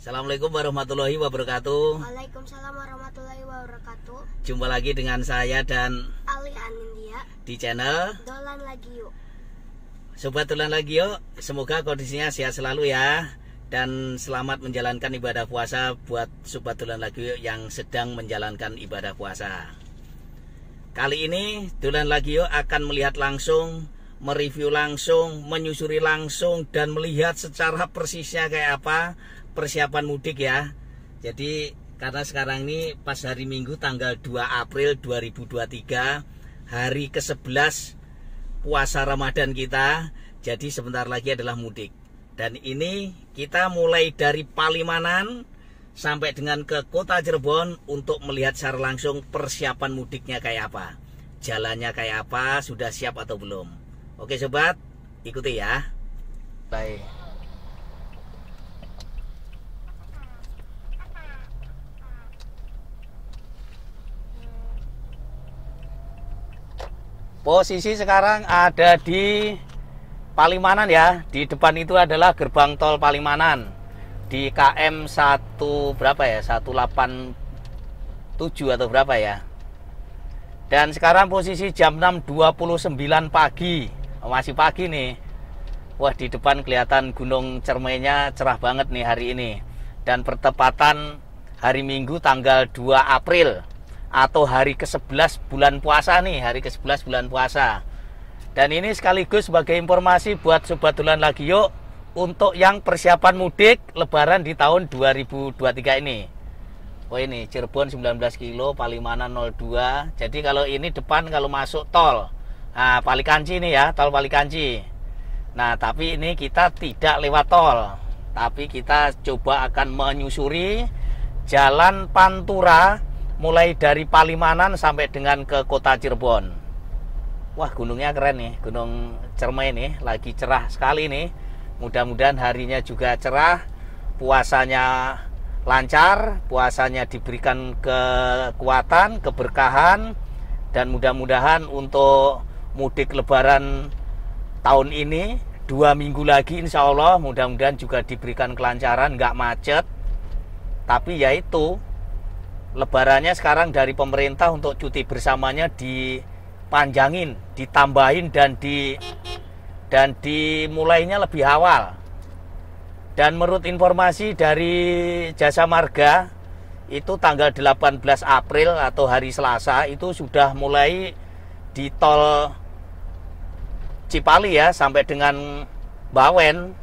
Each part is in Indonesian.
Assalamualaikum warahmatullahi wabarakatuh. Waalaikumsalam warahmatullahi wabarakatuh. Jumpa lagi dengan saya dan Ali Anindya di channel Dolan lagi yuk. Sobat Dolan lagi yuk, semoga kondisinya sehat selalu ya dan selamat menjalankan ibadah puasa buat sobat Dolan lagi yuk yang sedang menjalankan ibadah puasa. Kali ini Dolan lagi yuk akan melihat langsung mereview langsung, menyusuri langsung dan melihat secara persisnya kayak apa persiapan mudik ya. Jadi karena sekarang ini pas hari Minggu tanggal 2 April 2023 hari ke-11 puasa Ramadan kita. Jadi sebentar lagi adalah mudik. Dan ini kita mulai dari Palimanan sampai dengan ke Kota Cirebon untuk melihat secara langsung persiapan mudiknya kayak apa. Jalannya kayak apa, sudah siap atau belum. Oke sobat, ikuti ya. Bye. Posisi sekarang ada di Palimanan ya. Di depan itu adalah gerbang tol Palimanan. Di KM 1 berapa ya? 187 atau berapa ya? Dan sekarang posisi jam 6.29 pagi. Oh, masih pagi nih. Wah, di depan kelihatan Gunung Cermainya cerah banget nih hari ini. Dan pertepatan hari Minggu tanggal 2 April atau hari ke-11 bulan puasa nih, hari ke-11 bulan puasa. Dan ini sekaligus sebagai informasi buat sobat Dolan lagi yuk untuk yang persiapan mudik lebaran di tahun 2023 ini. Oh ini Cirebon 19 kilo, Palimanan 02. Jadi kalau ini depan kalau masuk tol. Nah, Palikanci ini ya, tol Palikanci. Nah, tapi ini kita tidak lewat tol, tapi kita coba akan menyusuri jalan Pantura mulai dari Palimanan sampai dengan ke kota Cirebon. Wah, gunungnya keren nih, Gunung Cermai ini lagi cerah sekali nih. Mudah-mudahan harinya juga cerah, puasanya lancar, puasanya diberikan kekuatan, keberkahan, dan mudah-mudahan untuk mudik lebaran tahun ini, dua minggu lagi insya Allah, mudah-mudahan juga diberikan kelancaran, nggak macet. Tapi yaitu lebarannya sekarang dari pemerintah untuk cuti bersamanya dipanjangin, ditambahin dan di dan dimulainya lebih awal. Dan menurut informasi dari Jasa Marga itu tanggal 18 April atau hari Selasa itu sudah mulai di tol Cipali ya sampai dengan Bawen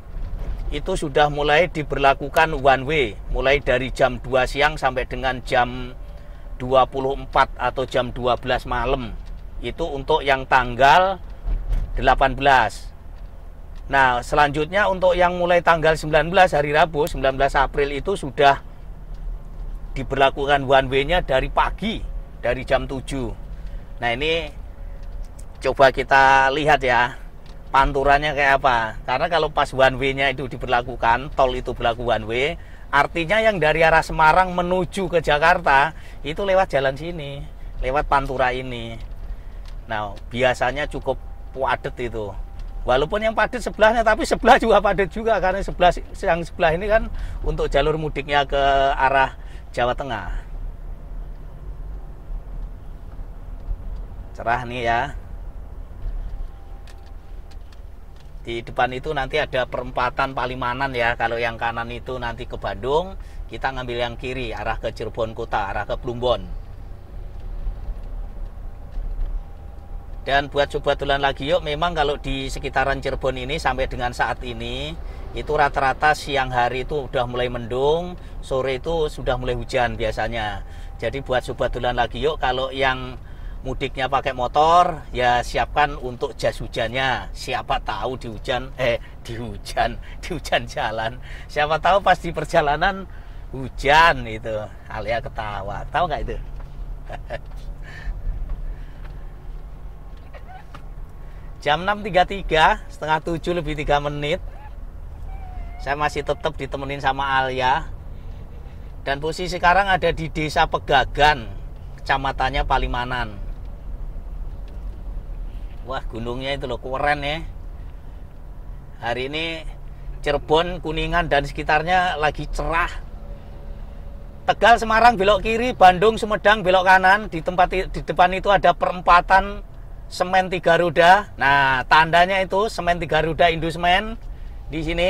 itu sudah mulai diberlakukan one way mulai dari jam 2 siang sampai dengan jam 24 atau jam 12 malam itu untuk yang tanggal 18 nah selanjutnya untuk yang mulai tanggal 19 hari Rabu 19 April itu sudah diberlakukan one way nya dari pagi dari jam 7 nah ini coba kita lihat ya panturannya kayak apa. Karena kalau pas one way-nya itu diberlakukan, tol itu berlaku one way, artinya yang dari arah Semarang menuju ke Jakarta itu lewat jalan sini, lewat pantura ini. Nah, biasanya cukup padat itu. Walaupun yang padat sebelahnya, tapi sebelah juga padat juga karena sebelah yang sebelah ini kan untuk jalur mudiknya ke arah Jawa Tengah. Cerah nih ya. di depan itu nanti ada perempatan Palimanan ya kalau yang kanan itu nanti ke Bandung kita ngambil yang kiri arah ke Cirebon Kota arah ke Plumbon dan buat coba tulan lagi yuk memang kalau di sekitaran Cirebon ini sampai dengan saat ini itu rata-rata siang hari itu udah mulai mendung sore itu sudah mulai hujan biasanya jadi buat sobat tulan lagi yuk kalau yang mudiknya pakai motor ya siapkan untuk jas hujannya siapa tahu di hujan eh di hujan di hujan jalan siapa tahu pasti perjalanan hujan itu alia ketawa tahu nggak itu jam 6.33 setengah 7 lebih 3 menit saya masih tetap ditemenin sama Alia dan posisi sekarang ada di desa Pegagan kecamatannya Palimanan wah gunungnya itu loh keren ya hari ini Cirebon Kuningan dan sekitarnya lagi cerah Tegal Semarang belok kiri Bandung Sumedang belok kanan di tempat di depan itu ada perempatan semen tiga roda nah tandanya itu semen tiga roda Indusmen di sini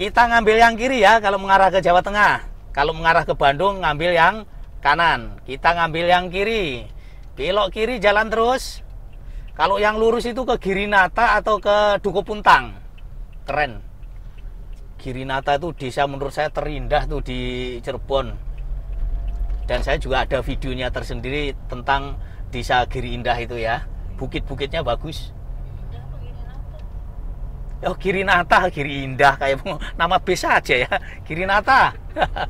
kita ngambil yang kiri ya kalau mengarah ke Jawa Tengah kalau mengarah ke Bandung ngambil yang kanan kita ngambil yang kiri belok kiri jalan terus kalau yang lurus itu ke Girinata atau ke Duku Puntang. Keren. Girinata itu desa menurut saya terindah tuh di Cirebon. Dan saya juga ada videonya tersendiri tentang desa Giri Indah itu ya. Bukit-bukitnya bagus. Oh Girinata, Giri Indah kayak nama biasa aja ya. Girinata.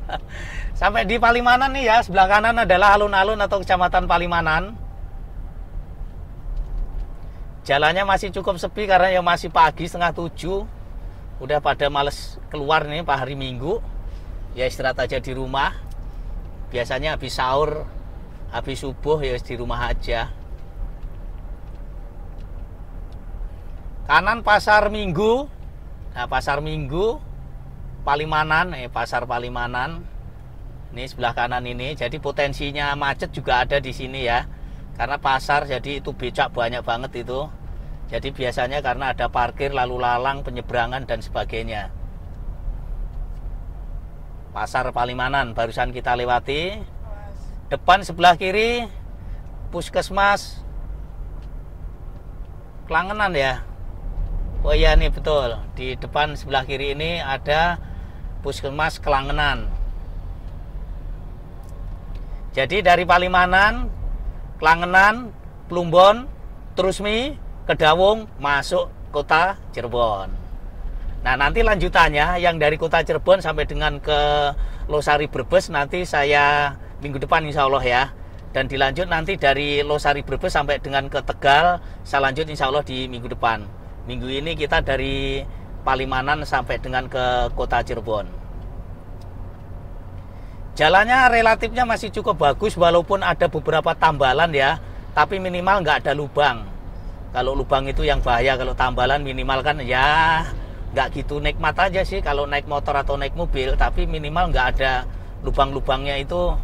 Sampai di Palimanan nih ya, sebelah kanan adalah alun-alun atau Kecamatan Palimanan jalannya masih cukup sepi karena ya masih pagi setengah tujuh udah pada males keluar nih pak hari minggu ya istirahat aja di rumah biasanya habis sahur habis subuh ya di rumah aja kanan pasar minggu nah pasar minggu Palimanan eh pasar Palimanan ini sebelah kanan ini jadi potensinya macet juga ada di sini ya karena pasar jadi itu becak banyak banget itu jadi biasanya karena ada parkir lalu lalang penyeberangan dan sebagainya pasar Palimanan barusan kita lewati depan sebelah kiri puskesmas Kelangenan ya Oh iya nih betul di depan sebelah kiri ini ada puskesmas Kelangenan jadi dari Palimanan Klangenan, Plumbon, Trusmi, Kedawung masuk kota Cirebon. Nah, nanti lanjutannya yang dari kota Cirebon sampai dengan ke Losari Brebes nanti saya minggu depan insya Allah ya. Dan dilanjut nanti dari Losari Brebes sampai dengan ke Tegal, saya lanjut insya Allah di minggu depan. Minggu ini kita dari Palimanan sampai dengan ke kota Cirebon. Jalannya relatifnya masih cukup bagus walaupun ada beberapa tambalan ya, tapi minimal nggak ada lubang. Kalau lubang itu yang bahaya, kalau tambalan minimal kan ya nggak gitu nikmat aja sih kalau naik motor atau naik mobil, tapi minimal nggak ada lubang-lubangnya itu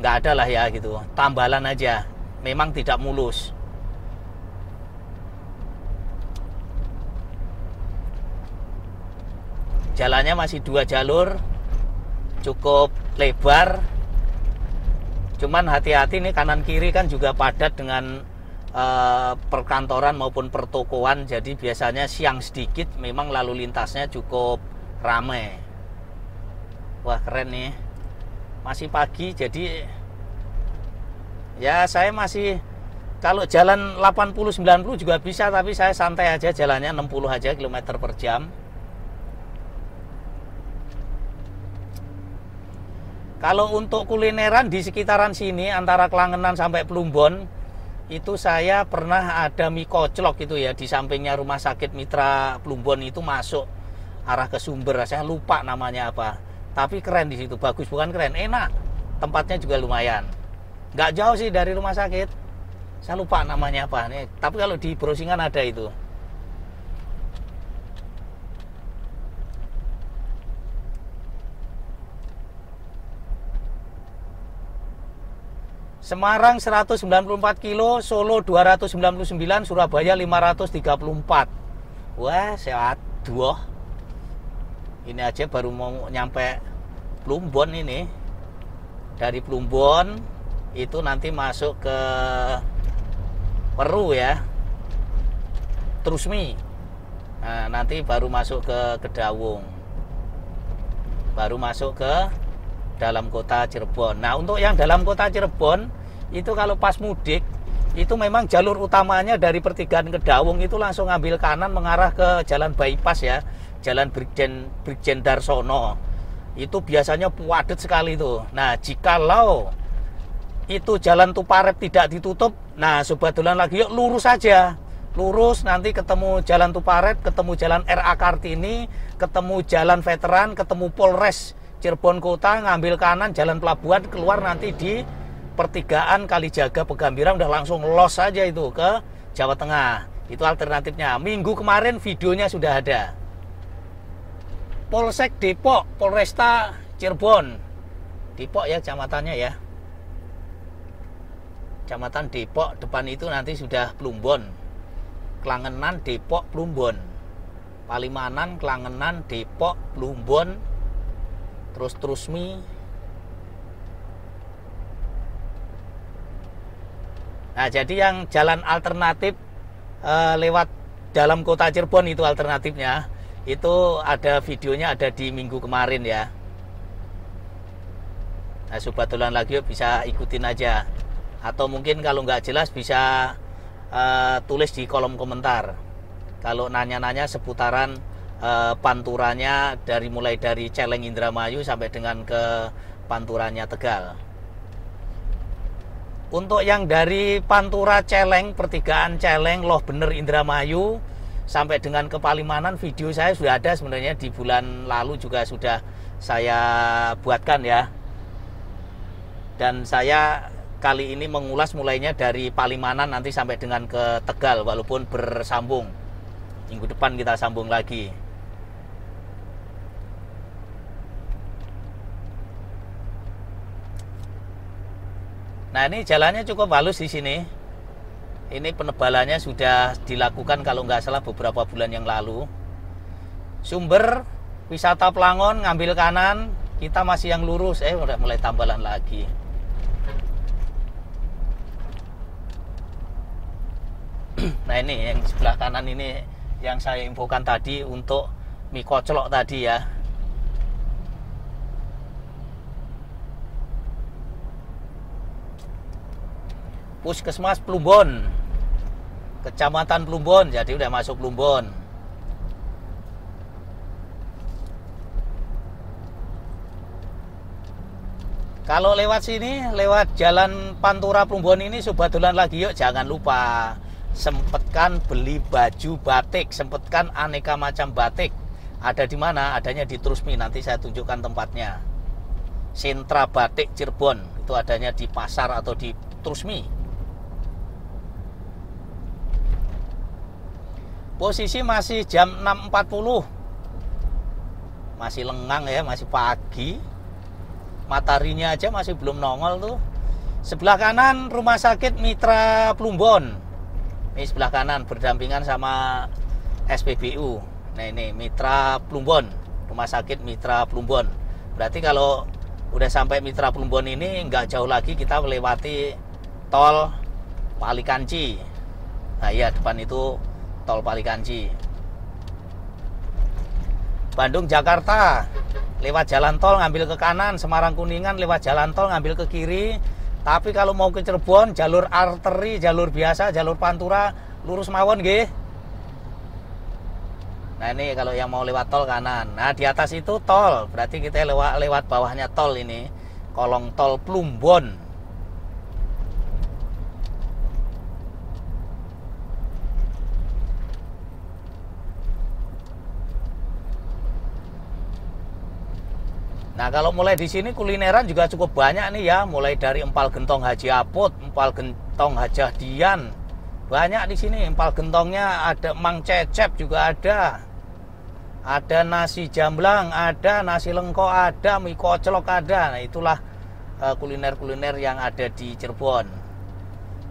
nggak ada lah ya gitu, tambalan aja. Memang tidak mulus. Jalannya masih dua jalur, cukup lebar cuman hati-hati nih kanan kiri kan juga padat dengan eh, perkantoran maupun pertokoan jadi biasanya siang sedikit memang lalu lintasnya cukup ramai wah keren nih masih pagi jadi ya saya masih kalau jalan 80-90 juga bisa tapi saya santai aja jalannya 60 aja kilometer per jam Kalau untuk kulineran di sekitaran sini antara Kelangenan sampai Plumbon itu saya pernah ada mie koclok gitu ya di sampingnya rumah sakit Mitra Plumbon itu masuk arah ke sumber saya lupa namanya apa tapi keren di situ bagus bukan keren enak tempatnya juga lumayan nggak jauh sih dari rumah sakit saya lupa namanya apa nih tapi kalau di browsingan ada itu Semarang 194 kilo, Solo 299, Surabaya 534. Wah, sehat dua. Ini aja baru mau nyampe Plumbon ini. Dari Plumbon itu nanti masuk ke Peru ya. Trusmi. Nah, nanti baru masuk ke Kedawung. Baru masuk ke dalam kota Cirebon. Nah, untuk yang dalam kota Cirebon itu kalau pas mudik itu memang jalur utamanya dari pertigaan ke Dawung itu langsung ngambil kanan mengarah ke jalan bypass ya jalan Brigjen Brigjen Darsono itu biasanya padat sekali itu nah jikalau itu jalan Tuparep tidak ditutup nah sobat dolan lagi yuk lurus saja lurus nanti ketemu jalan Tuparet ketemu jalan RA Kartini ketemu jalan veteran ketemu Polres Cirebon Kota ngambil kanan jalan pelabuhan keluar nanti di pertigaan kali jaga Pegambiran udah langsung los aja itu ke Jawa Tengah. Itu alternatifnya. Minggu kemarin videonya sudah ada. Polsek Depok, Polresta Cirebon. Depok ya kecamatannya ya. Kecamatan Depok depan itu nanti sudah Plumbon. Kelangenan Depok Plumbon. Palimanan, Kelangenan, Depok, Plumbon, terus terusmi Nah, jadi yang jalan alternatif e, lewat dalam kota Cirebon itu alternatifnya. Itu ada videonya ada di minggu kemarin ya. Nah, Sobat lagi yuk, bisa ikutin aja. Atau mungkin kalau nggak jelas bisa e, tulis di kolom komentar. Kalau nanya-nanya seputaran e, eh, panturannya dari mulai dari Celeng Indramayu sampai dengan ke panturannya Tegal. Untuk yang dari Pantura Celeng, pertigaan Celeng, Loh Bener Indramayu sampai dengan ke Palimanan, video saya sudah ada sebenarnya di bulan lalu juga sudah saya buatkan ya. Dan saya kali ini mengulas mulainya dari Palimanan nanti sampai dengan ke Tegal walaupun bersambung. Minggu depan kita sambung lagi. Nah ini jalannya cukup halus di sini. Ini penebalannya sudah dilakukan kalau nggak salah beberapa bulan yang lalu. Sumber wisata Pelangon ngambil kanan, kita masih yang lurus. Eh udah mulai tambalan lagi. nah ini yang sebelah kanan ini yang saya infokan tadi untuk mie kocelok tadi ya. Puskesmas Plumbon Kecamatan Plumbon jadi udah masuk Plumbon Kalau lewat sini, lewat jalan Pantura Plumbon ini sobat dolan lagi yuk jangan lupa sempetkan beli baju batik, sempetkan aneka macam batik. Ada di mana? Adanya di Trusmi. Nanti saya tunjukkan tempatnya. Sintra Batik Cirebon itu adanya di pasar atau di Trusmi. Posisi masih jam 6.40. Masih lengang ya, masih pagi. Mataharinya aja masih belum nongol tuh. Sebelah kanan Rumah Sakit Mitra Plumbon. Ini sebelah kanan berdampingan sama SPBU. Nah ini Mitra Plumbon, Rumah Sakit Mitra Plumbon. Berarti kalau udah sampai Mitra Plumbon ini nggak jauh lagi kita melewati tol Palikanci. Nah iya depan itu tol Palikanci. Bandung Jakarta lewat jalan tol ngambil ke kanan, Semarang Kuningan lewat jalan tol ngambil ke kiri. Tapi kalau mau ke Cirebon jalur arteri, jalur biasa, jalur pantura lurus mawon nggih. Nah ini kalau yang mau lewat tol kanan. Nah di atas itu tol, berarti kita lewat lewat bawahnya tol ini. Kolong tol Plumbon Nah kalau mulai di sini kulineran juga cukup banyak nih ya, mulai dari empal gentong Haji apot empal gentong Hajah Dian, banyak di sini empal gentongnya ada mang cecep juga ada, ada nasi jamblang, ada nasi lengko, ada mie kocelok ada. Nah itulah eh, kuliner-kuliner yang ada di Cirebon.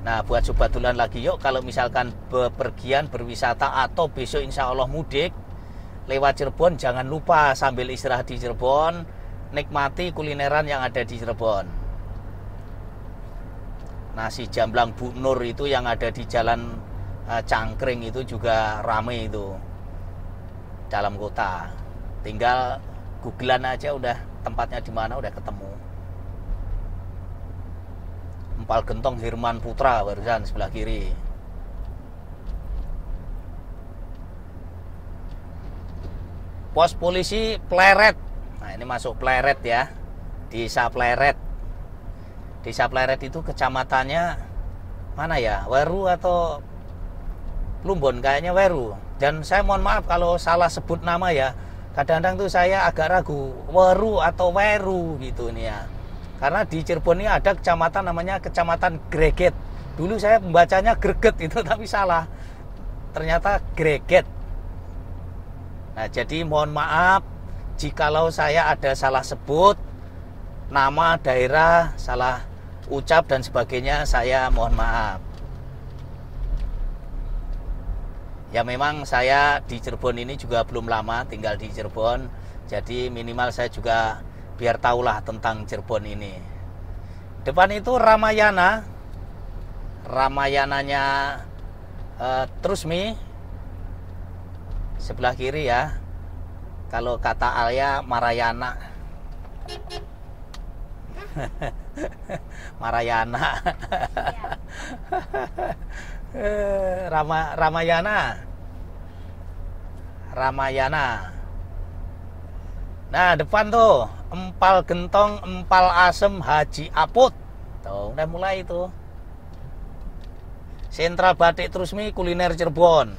Nah buat sobat tulan lagi yuk kalau misalkan bepergian berwisata atau besok insya Allah mudik lewat Cirebon jangan lupa sambil istirahat di Cirebon nikmati kulineran yang ada di Cirebon. Nasi jamblang Bu Nur itu yang ada di Jalan eh, Cangkring itu juga rame itu. Dalam kota. Tinggal googlean aja udah tempatnya di mana udah ketemu. Empal Gentong Hirman Putra barusan sebelah kiri. Pos polisi Pleret Nah, ini masuk Pleret ya. Desa Pleret. Desa Pleret itu kecamatannya mana ya? Weru atau Lumbon kayaknya Weru. Dan saya mohon maaf kalau salah sebut nama ya. Kadang-kadang tuh saya agak ragu Weru atau Weru gitu nih ya. Karena di Cirebon ini ada kecamatan namanya Kecamatan Greget. Dulu saya membacanya Greget itu tapi salah. Ternyata Greget. Nah, jadi mohon maaf jikalau saya ada salah sebut nama daerah, salah ucap dan sebagainya, saya mohon maaf. Ya memang saya di Cirebon ini juga belum lama tinggal di Cirebon, jadi minimal saya juga biar tahulah tentang Cirebon ini. Depan itu Ramayana, Ramayananya uh, eh, Trusmi, sebelah kiri ya, kalau kata Alia Marayana. Marayana. Iya. Rama Ramayana. Ramayana. Nah, depan tuh empal gentong, empal asem Haji Aput. Tuh, udah mulai itu. Sentra Batik Terusmi Kuliner Cirebon.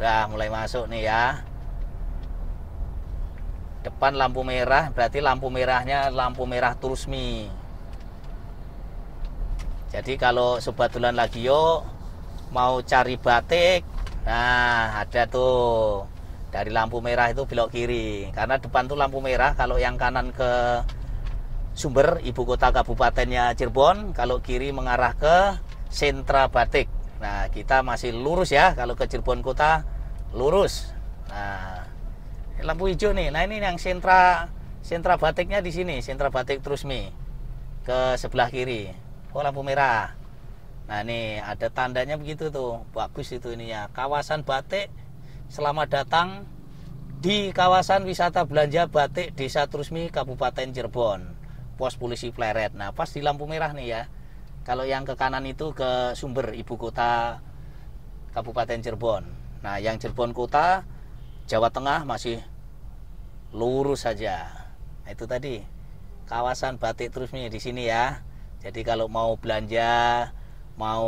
Udah mulai masuk nih ya depan lampu merah berarti lampu merahnya lampu merah turusmi jadi kalau sobat lagi yo mau cari batik nah ada tuh dari lampu merah itu belok kiri karena depan tuh lampu merah kalau yang kanan ke sumber ibu kota kabupatennya Cirebon kalau kiri mengarah ke sentra batik nah kita masih lurus ya kalau ke Cirebon kota lurus nah lampu hijau nih nah ini yang sentra sentra batiknya di sini sentra batik Trusmi ke sebelah kiri oh lampu merah nah ini ada tandanya begitu tuh bagus itu ini ya. kawasan batik selamat datang di kawasan wisata belanja batik Desa Trusmi Kabupaten Cirebon pos polisi Pleret nah pas di lampu merah nih ya kalau yang ke kanan itu ke sumber ibu kota Kabupaten Cirebon. Nah, yang Cirebon kota Jawa Tengah masih lurus saja. Nah, itu tadi kawasan batik terus nih di sini ya. Jadi kalau mau belanja, mau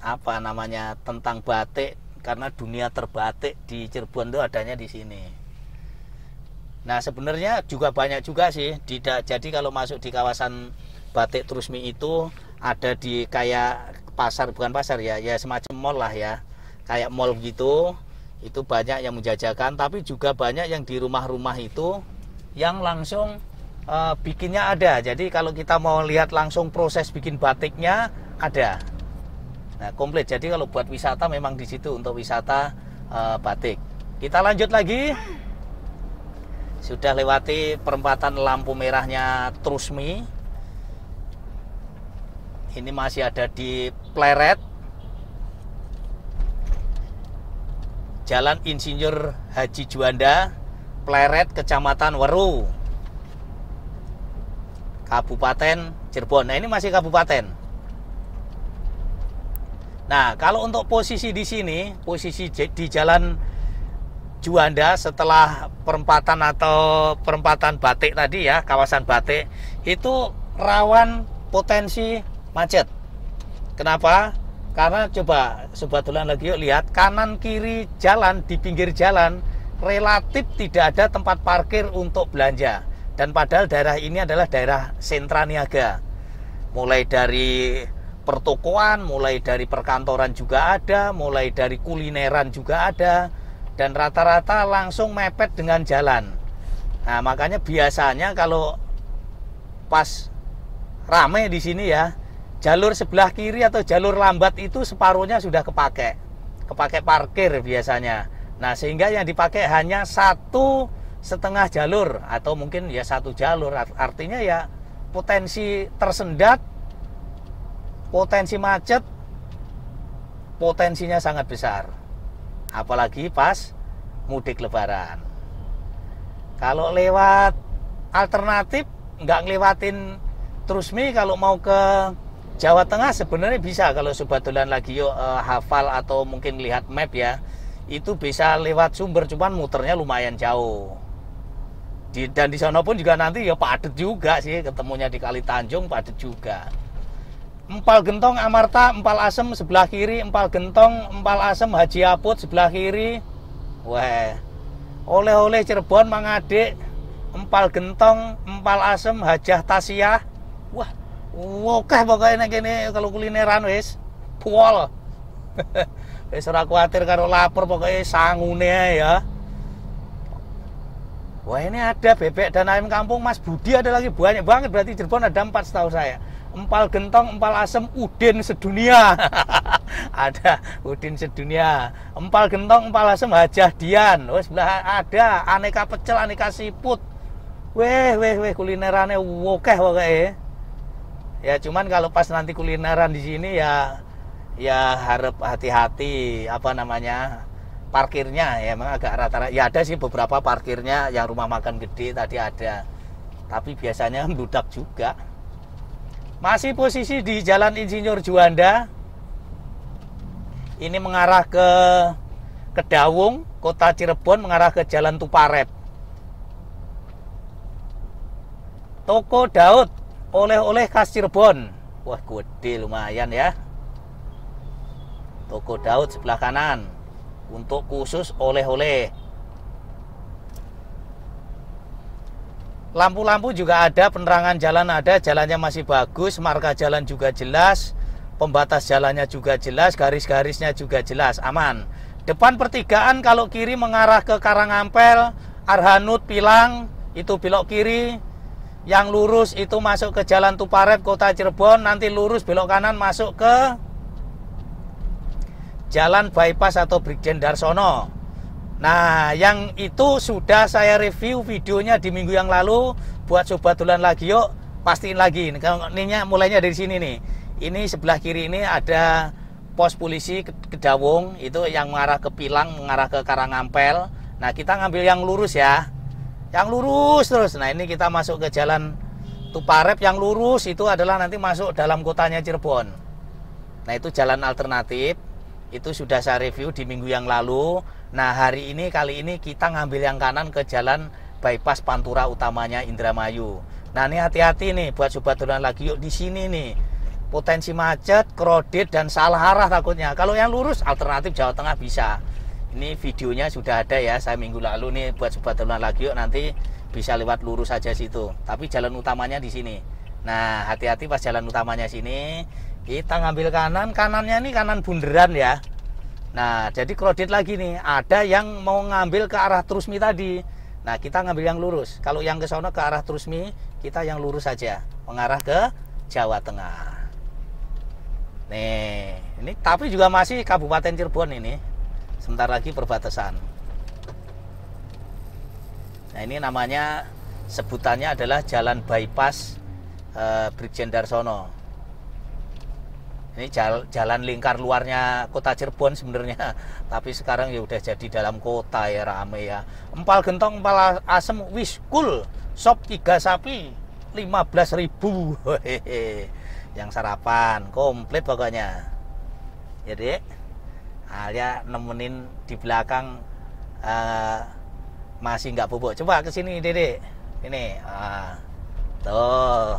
apa namanya tentang batik karena dunia terbatik di Cirebon itu adanya di sini. Nah sebenarnya juga banyak juga sih. Tidak jadi kalau masuk di kawasan batik Trusmi itu ada di kayak pasar bukan pasar ya, ya semacam mall lah ya, kayak mall gitu itu banyak yang menjajakan tapi juga banyak yang di rumah-rumah itu yang langsung e, bikinnya ada jadi kalau kita mau lihat langsung proses bikin batiknya ada nah komplit jadi kalau buat wisata memang di situ untuk wisata e, batik kita lanjut lagi sudah lewati perempatan lampu merahnya Trusmi ini masih ada di Pleret Jalan Insinyur Haji Juanda, Pleret, Kecamatan Weru, Kabupaten Cirebon. Nah, ini masih kabupaten. Nah, kalau untuk posisi di sini, posisi di Jalan Juanda setelah perempatan atau perempatan Batik tadi ya, kawasan Batik itu rawan potensi macet. Kenapa? Karena coba sobat tulen lagi yuk lihat kanan kiri jalan di pinggir jalan relatif tidak ada tempat parkir untuk belanja. Dan padahal daerah ini adalah daerah sentra niaga. Mulai dari pertokoan, mulai dari perkantoran juga ada, mulai dari kulineran juga ada, dan rata-rata langsung mepet dengan jalan. Nah, makanya biasanya kalau pas rame di sini ya, jalur sebelah kiri atau jalur lambat itu separuhnya sudah kepake kepake parkir biasanya nah sehingga yang dipakai hanya satu setengah jalur atau mungkin ya satu jalur artinya ya potensi tersendat potensi macet potensinya sangat besar apalagi pas mudik lebaran kalau lewat alternatif nggak ngelewatin terusmi kalau mau ke Jawa Tengah sebenarnya bisa kalau dolan lagi yuk uh, eh, hafal atau mungkin lihat map ya itu bisa lewat sumber cuman muternya lumayan jauh di, dan di sana pun juga nanti ya padet juga sih ketemunya di Kali Tanjung padet juga Empal Gentong Amarta Empal Asem sebelah kiri Empal Gentong Empal Asem Haji Aput sebelah kiri weh oleh-oleh Cirebon Mangadik Empal Gentong Empal Asem Hajah Tasiah wah oke pokoknya gini kalau kulineran wis. pual. wis ora kuatir karo lapar pokoknya sangune ya. Wah ini ada bebek dan ayam kampung Mas Budi ada lagi banyak banget berarti Cirebon ada empat setahu saya empal gentong, empal asem, udin sedunia. ada udin sedunia. Empal gentong, empal asem, hajah dian. Wes ada aneka pecel, aneka siput. Weh, weh, weh kulinerannya wokeh pokoknya ya cuman kalau pas nanti kulineran di sini ya ya harap hati-hati apa namanya parkirnya ya emang agak rata-rata ya ada sih beberapa parkirnya yang rumah makan gede tadi ada tapi biasanya meludak juga masih posisi di Jalan Insinyur Juanda ini mengarah ke Kedawung, kota Cirebon mengarah ke Jalan Tuparep. Toko Daud oleh-oleh khas Cirebon wah gede lumayan ya toko Daud sebelah kanan untuk khusus oleh-oleh lampu-lampu juga ada penerangan jalan ada jalannya masih bagus marka jalan juga jelas pembatas jalannya juga jelas garis-garisnya juga jelas aman depan pertigaan kalau kiri mengarah ke Karangampel Arhanut Pilang itu belok kiri yang lurus itu masuk ke Jalan Tuparet Kota Cirebon, nanti lurus belok kanan masuk ke Jalan Bypass atau Brigjen Darsono. Nah, yang itu sudah saya review videonya di minggu yang lalu buat sobat tulan lagi yuk pastiin lagi. Ininya mulainya dari sini nih. Ini sebelah kiri ini ada pos polisi Kedawung itu yang mengarah ke Pilang, mengarah ke Karangampel. Nah, kita ngambil yang lurus ya yang lurus terus. Nah ini kita masuk ke jalan Tuparep yang lurus itu adalah nanti masuk dalam kotanya Cirebon. Nah itu jalan alternatif, itu sudah saya review di minggu yang lalu. Nah hari ini kali ini kita ngambil yang kanan ke jalan bypass Pantura utamanya Indramayu. Nah ini hati-hati nih buat sobat turunan lagi yuk di sini nih potensi macet, kredit dan salah arah takutnya. Kalau yang lurus alternatif Jawa Tengah bisa ini videonya sudah ada ya saya minggu lalu nih buat sobat teman lagi yuk nanti bisa lewat lurus saja situ tapi jalan utamanya di sini nah hati-hati pas jalan utamanya sini kita ngambil kanan kanannya ini kanan bunderan ya nah jadi kredit lagi nih ada yang mau ngambil ke arah Trusmi tadi nah kita ngambil yang lurus kalau yang ke sana ke arah Trusmi kita yang lurus saja mengarah ke Jawa Tengah nih ini tapi juga masih Kabupaten Cirebon ini sebentar lagi perbatasan nah ini namanya sebutannya adalah jalan bypass eh, Brigjen Darsono ini jal, jalan lingkar luarnya kota Cirebon sebenarnya tapi sekarang ya udah jadi dalam kota ya rame ya empal gentong empal asem wis cool sop tiga sapi belas ribu Hehehe. yang sarapan komplit pokoknya ya dek Alia ah, nemenin di belakang uh, masih nggak bubuk coba ke sini dede ini uh, tuh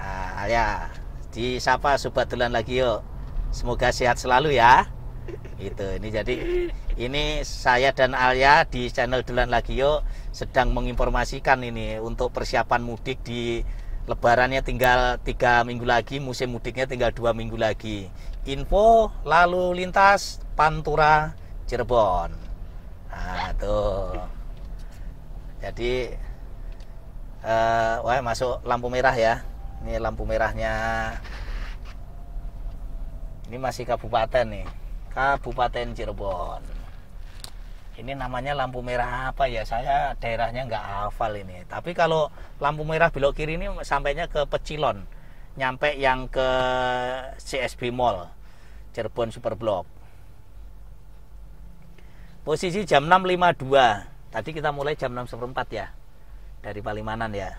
Uh, Alia disapa sobat tulan lagi yuk semoga sehat selalu ya itu ini jadi ini saya dan Alia di channel Dulan Yuk sedang menginformasikan ini untuk persiapan mudik di Lebarannya tinggal tiga minggu lagi, musim mudiknya tinggal dua minggu lagi info lalu lintas Pantura Cirebon. Nah, tuh. Jadi eh wah masuk lampu merah ya. Ini lampu merahnya. Ini masih kabupaten nih. Kabupaten Cirebon. Ini namanya lampu merah apa ya? Saya daerahnya nggak hafal ini. Tapi kalau lampu merah belok kiri ini sampainya ke Pecilon nyampe yang ke CSB Mall Cirebon Superblok posisi jam 6.52 tadi kita mulai jam 6.14 ya dari Palimanan ya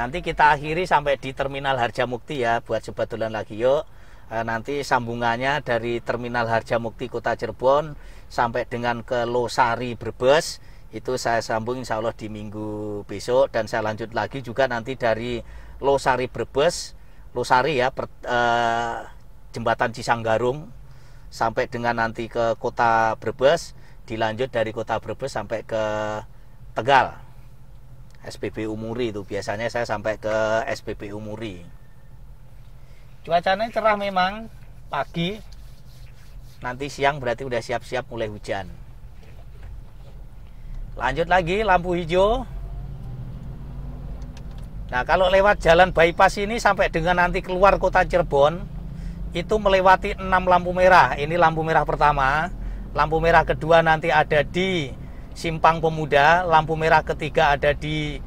nanti kita akhiri sampai di Terminal Harjamukti ya buat sebetulan lagi yuk eh, nanti sambungannya dari Terminal Harjamukti Kota Cirebon sampai dengan ke Losari Brebes itu saya sambung insya Allah di minggu besok dan saya lanjut lagi juga nanti dari Losari Brebes, Losari ya per, e, jembatan Cisanggarung sampai dengan nanti ke kota Brebes, dilanjut dari kota Brebes sampai ke Tegal. SPBU Muri itu biasanya saya sampai ke SPBU Muri. Cuacanya cerah memang pagi. Nanti siang berarti udah siap-siap mulai hujan. Lanjut lagi lampu hijau Nah, kalau lewat jalan bypass ini sampai dengan nanti keluar kota Cirebon, itu melewati 6 lampu merah. Ini lampu merah pertama, lampu merah kedua nanti ada di Simpang Pemuda, lampu merah ketiga ada di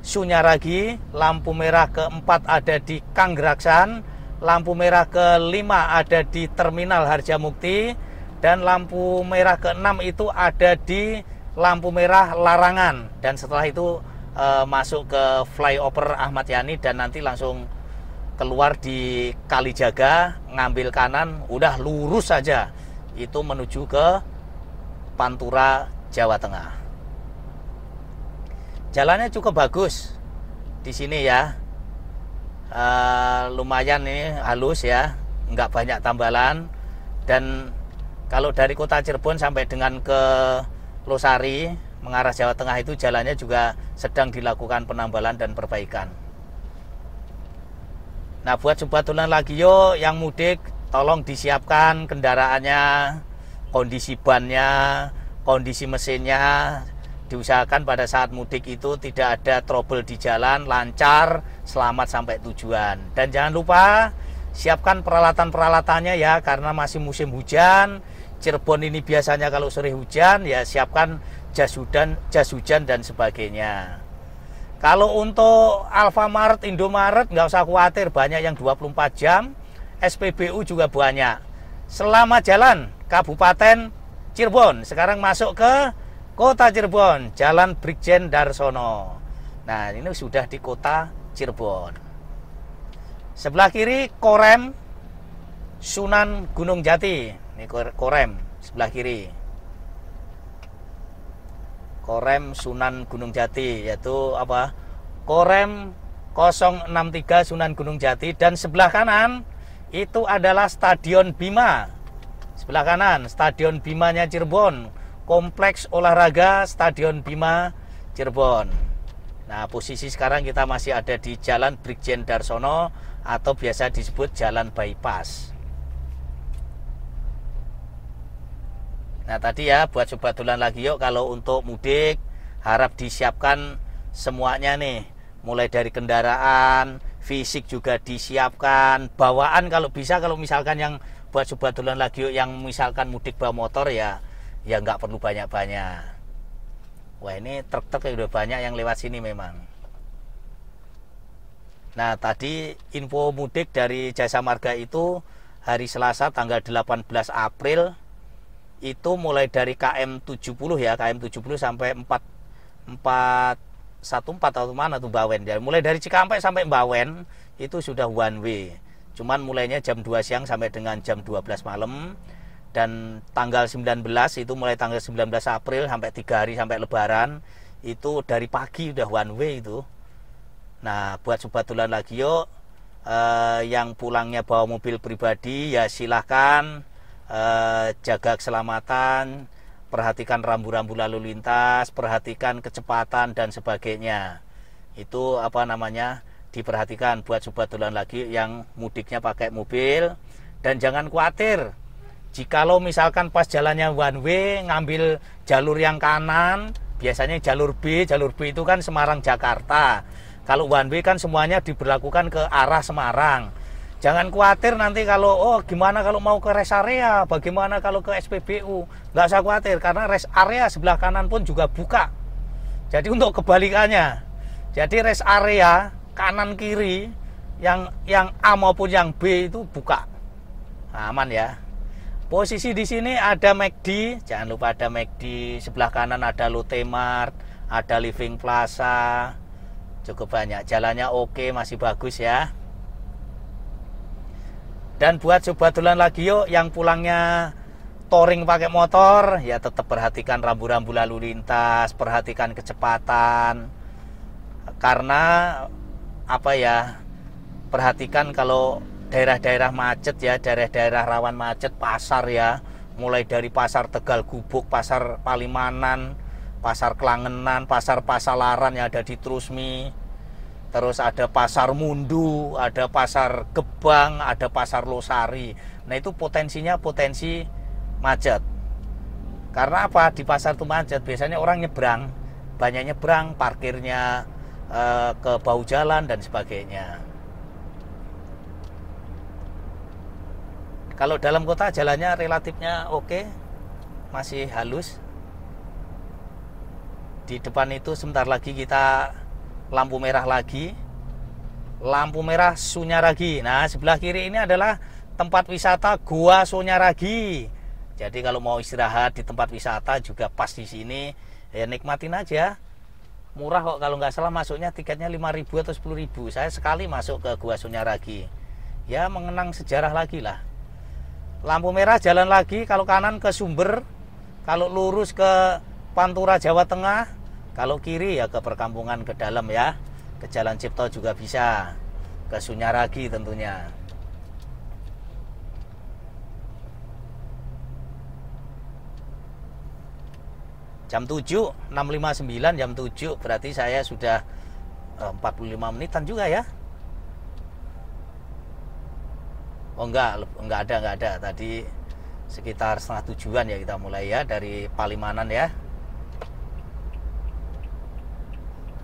Sunyaragi, lampu merah keempat ada di Kanggeraksan, lampu merah kelima ada di Terminal Harjamukti, dan lampu merah keenam itu ada di lampu merah Larangan. Dan setelah itu uh, masuk ke flyover Ahmad Yani dan nanti langsung keluar di Kalijaga ngambil kanan udah lurus saja itu menuju ke Pantura Jawa Tengah jalannya cukup bagus di sini ya uh, lumayan nih halus ya nggak banyak tambalan dan kalau dari kota Cirebon sampai dengan ke Losari mengarah Jawa Tengah itu jalannya juga sedang dilakukan penambalan dan perbaikan. Nah, buat sebatulan lagi yo yang mudik tolong disiapkan kendaraannya, kondisi bannya, kondisi mesinnya. Diusahakan pada saat mudik itu tidak ada trouble di jalan, lancar, selamat sampai tujuan. Dan jangan lupa siapkan peralatan-peralatannya ya karena masih musim hujan. Cirebon ini biasanya kalau sore hujan ya siapkan jas hujan, jas hujan dan sebagainya. Kalau untuk Alfamart, Indomaret nggak usah khawatir banyak yang 24 jam, SPBU juga banyak. Selama jalan Kabupaten Cirebon. Sekarang masuk ke Kota Cirebon, Jalan Brigjen Darsono. Nah, ini sudah di Kota Cirebon. Sebelah kiri Korem Sunan Gunung Jati. Ini Korem sebelah kiri. Korem Sunan Gunung Jati yaitu apa? Korem 063 Sunan Gunung Jati dan sebelah kanan itu adalah Stadion Bima. Sebelah kanan Stadion Bimanya Cirebon, Kompleks Olahraga Stadion Bima Cirebon. Nah, posisi sekarang kita masih ada di Jalan Brigjen Darsono atau biasa disebut Jalan Bypass. Nah tadi ya buat sobat dolan lagi yuk kalau untuk mudik harap disiapkan semuanya nih mulai dari kendaraan fisik juga disiapkan bawaan kalau bisa kalau misalkan yang buat sobat dolan lagi yuk yang misalkan mudik bawa motor ya ya nggak perlu banyak-banyak wah ini truk-truk udah banyak yang lewat sini memang nah tadi info mudik dari jasa marga itu hari Selasa tanggal 18 April itu mulai dari KM 70 ya KM 70 sampai 4 4 14 atau mana tuh Bawen ya mulai dari Cikampek sampai Bawen itu sudah one way cuman mulainya jam 2 siang sampai dengan jam 12 malam dan tanggal 19 itu mulai tanggal 19 April sampai tiga hari sampai lebaran itu dari pagi udah one way itu nah buat subatulan lagi yuk eh, yang pulangnya bawa mobil pribadi ya silahkan Eh, jaga keselamatan, perhatikan rambu-rambu lalu lintas, perhatikan kecepatan dan sebagainya. Itu apa namanya? diperhatikan buat sobat tulan lagi yang mudiknya pakai mobil dan jangan khawatir jika lo misalkan pas jalannya one way ngambil jalur yang kanan biasanya jalur B jalur B itu kan Semarang Jakarta kalau one way kan semuanya diberlakukan ke arah Semarang Jangan khawatir nanti kalau oh gimana kalau mau ke rest area, bagaimana kalau ke SPBU. Nggak usah khawatir karena rest area sebelah kanan pun juga buka. Jadi untuk kebalikannya. Jadi rest area kanan kiri yang yang A maupun yang B itu buka. aman ya. Posisi di sini ada McD, jangan lupa ada McD. Sebelah kanan ada Lotte Mart, ada Living Plaza. Cukup banyak. Jalannya oke, masih bagus ya. Dan buat sobat-dolan lagi yuk yang pulangnya touring pakai motor ya tetap perhatikan rambu-rambu lalu lintas, perhatikan kecepatan. Karena apa ya? Perhatikan kalau daerah-daerah macet ya, daerah-daerah rawan macet, pasar ya, mulai dari pasar Tegal Gubuk, pasar Palimanan, pasar Kelangenan, pasar Pasalaran yang ada di Trusmi, terus ada pasar Mundu, ada pasar Gebang, ada pasar Losari. Nah itu potensinya potensi macet. Karena apa? Di pasar itu macet, biasanya orang nyebrang, banyak nyebrang, parkirnya eh, ke bau jalan dan sebagainya. Kalau dalam kota jalannya relatifnya oke, masih halus. Di depan itu sebentar lagi kita lampu merah lagi lampu merah Sunyaragi nah sebelah kiri ini adalah tempat wisata Gua Sunyaragi jadi kalau mau istirahat di tempat wisata juga pas di sini ya nikmatin aja murah kok kalau nggak salah masuknya tiketnya 5000 atau 10000 saya sekali masuk ke Gua Sunyaragi ya mengenang sejarah lagi lah lampu merah jalan lagi kalau kanan ke Sumber kalau lurus ke Pantura Jawa Tengah kalau kiri ya ke perkampungan ke dalam ya, ke Jalan Cipto juga bisa, ke Sunyaragi tentunya. Jam 7, 6.59 jam 7 berarti saya sudah 45 eh, menitan juga ya. Oh enggak, enggak ada, enggak ada. Tadi sekitar setengah tujuan ya kita mulai ya dari Palimanan ya.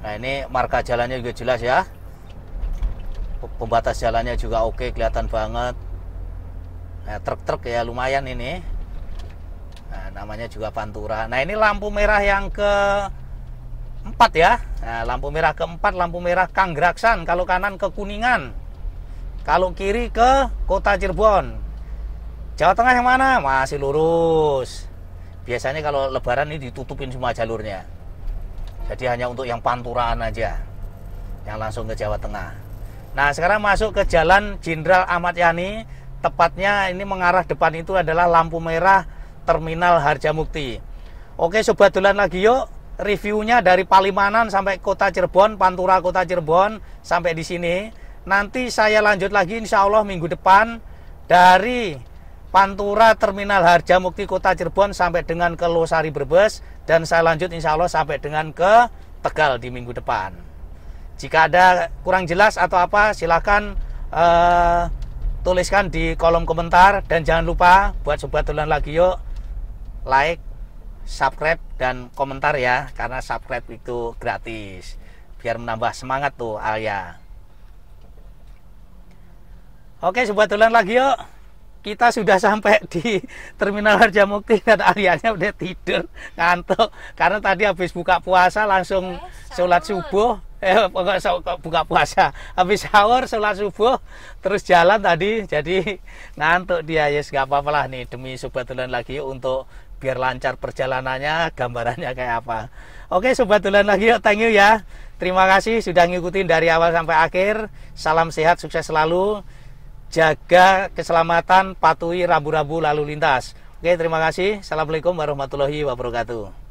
Nah ini marka jalannya juga jelas ya. Pembatas jalannya juga oke, kelihatan banget. Nah, truk-truk ya lumayan ini. Nah, namanya juga Pantura. Nah ini lampu merah yang ke empat ya. Nah, lampu merah keempat, lampu merah Kanggraksan. Kalau kanan ke Kuningan, kalau kiri ke Kota Cirebon. Jawa Tengah yang mana? Masih lurus. Biasanya kalau Lebaran ini ditutupin semua jalurnya. Jadi hanya untuk yang panturaan aja, yang langsung ke Jawa Tengah. Nah sekarang masuk ke Jalan Jenderal Ahmad Yani, tepatnya ini mengarah depan itu adalah lampu merah Terminal Harjamukti. Oke sobat dolan lagi yuk, reviewnya dari Palimanan sampai Kota Cirebon, Pantura Kota Cirebon sampai di sini. Nanti saya lanjut lagi insya Allah minggu depan dari Pantura Terminal Harja Mukti Kota Cirebon sampai dengan ke Losari Brebes dan saya lanjut insya Allah sampai dengan ke Tegal di minggu depan. Jika ada kurang jelas atau apa silahkan uh, eh, tuliskan di kolom komentar dan jangan lupa buat sobat tulen lagi yuk like, subscribe dan komentar ya karena subscribe itu gratis biar menambah semangat tuh Alia. Oke sobat tulen lagi yuk kita sudah sampai di Terminal Harjamukti dan Aryanya udah tidur ngantuk karena tadi habis buka puasa langsung eh, sholat subuh eh buka puasa habis sahur sholat subuh terus jalan tadi jadi ngantuk dia ya yes, nggak apa-apa lah nih demi sobat tulen lagi untuk biar lancar perjalanannya gambarannya kayak apa oke sobat tulen lagi yuk oh, thank you ya terima kasih sudah ngikutin dari awal sampai akhir salam sehat sukses selalu jaga keselamatan, patuhi rambu-rambu lalu lintas. Oke, terima kasih. Assalamualaikum warahmatullahi wabarakatuh.